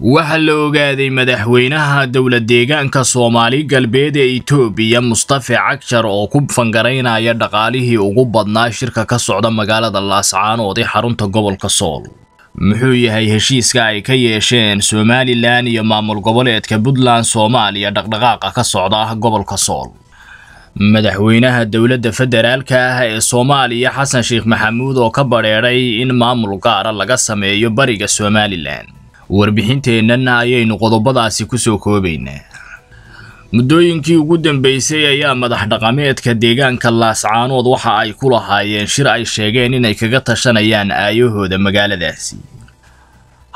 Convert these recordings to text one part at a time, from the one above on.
waxaa la ogaaday madaxweynaha dowla deegaanka soomaali galbeed ee itoobiya mustafe cagshar oo ku fangaraynaya dhaqaalihii ugu badnaa shirka ka socda magaalada laascaanood ee xarunta gobolka sool muxuu yahay heshiiska ay ka yeesheen somalilan iyo maamul goboleedka puntland soomaaliya dhaqdhaqaaqa ka socda ah gobolka sool madaxweynaha dowladda federaalka ah ee soomaaliya xasan sheekh maxamuud oo ka badheedhay in maamul gaara laga sameeyo bariga somalilan warbixinteennan ayaynu qodobadaasi kusoo koobaynaa muddooyinkii ugu dambaysay ayaa madax dhaqameedka deegaanka laascaanood waxa ay ku lahaayeen shir ay sheegeen inay kaga tashanayaan aayahooda magaaladaasi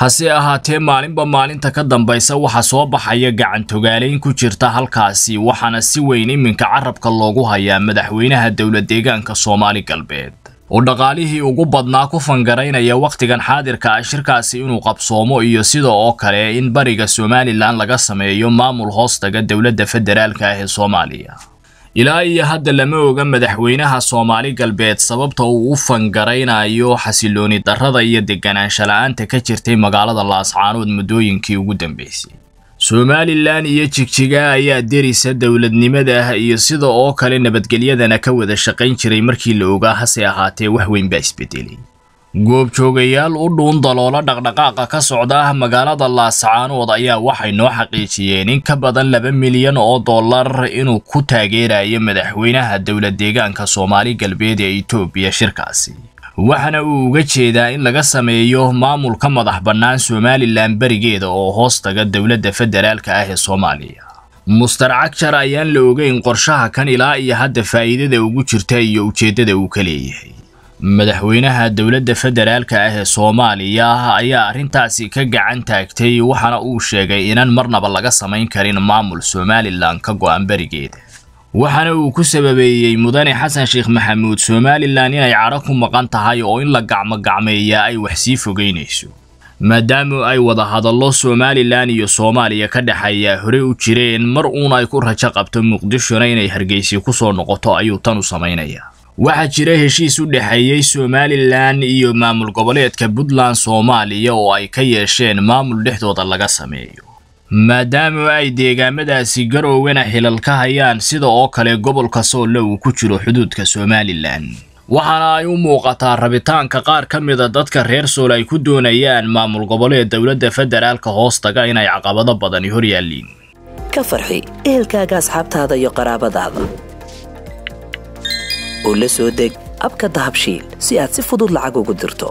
hase ahaatee maalinba maalinta ka dambaysa waxa soo baxaya gacan gacantogaalayn ku jirta halkaasi waxaana si weyn iminka carabka loogu hayaa madaxweynaha dowlad deegaanka soomaali galbeed oo dhaqaalihii ugu badnaa ku fangaraynaya wakhtigan xaadirka ah shirkaasi inuu qabsoomo iyo sida oo kale in bariga somalilan laga sameeyo maamul hoostaga dowladda federaalka ah ee soomaaliya ilaa iyo hadda lama oga madaxweynaha soomaali galbeed sababta uu u fangaraynayo xasilooni darrada iyo degganaansha la-aanta ka jirtay magaalada laascaanood muddooyinkii ugu dambeysay somalilan iyo jigjiga ayaa derisa dowladnimada ah iyo sida oo kale nabadgelyadana ka wada shaqayn jiray markii la ogaa hase ahaatee wax weyn baa isbedelay goobjoogayaal u dhuun daloola dhaqdhaqaaqa ka socda ah magaalada laascaanood ayaa waxay noo xaqiijiyeen in ka badan laba milyan oo dollar inuu ku taageerayo madaxweynaha dowlad deegaanka soomaali galbeed ee itoobiya shirkaasi waxaana uu uga jeedaa in laga sameeyo maamulka madax bannaan somalilan berigeeda oo hoostaga dowladda federaalka ah ee soomaaliya mustar cagjar ayaan la ogeyn qorshaha kan ilaa iyo hadda faa'iidada ugu jirta iyo ujeeddada uu ka leeyahay madaxweynaha dowladda federaalka ah ee soomaaliya ayaa arrintaasi ka gacan taagtay waxaana uu sheegay inaan marnaba laga samayn karin maamul somalilan ka go'an berigeeda waxaana uu ku sababeeyey mudane xasan sheekh maxamuud somalilan inay caro ku maqan tahay oo in la gacmogacmeeyaa ay wax sii fogaynayso maadaamu ay wada hadallo somalilan iyo soomaaliya ka dhexeeya hore u jireen mar uun ay ku rajo qabto muqdishona inay hargeysi ku soo noqoto ayuu tan u samaynayaa waxaa jira heshiis u dhexeeyey somalilan iyo maamul goboleedka puntland soomaaliya oo ay ka yeesheen maamul dhexdooda laga sameeyo maadaama ay deegaamadaasi garoowena xilal ka hayaan sida oo kale gobolka soolle uu ku jiro xuduudka somalilan waxaana ay u muuqataa rabitaanka qaar ka mida dadka reer sool ay ku doonayaan maamul goboleed dowladda federaalka hoostaga inay caqabado badani hor ka farxi ehelkaaga asxaabtaada iyo qaraabadaada oo la soo deg abka dahabshiil si aad si fudud lacag ugu dirto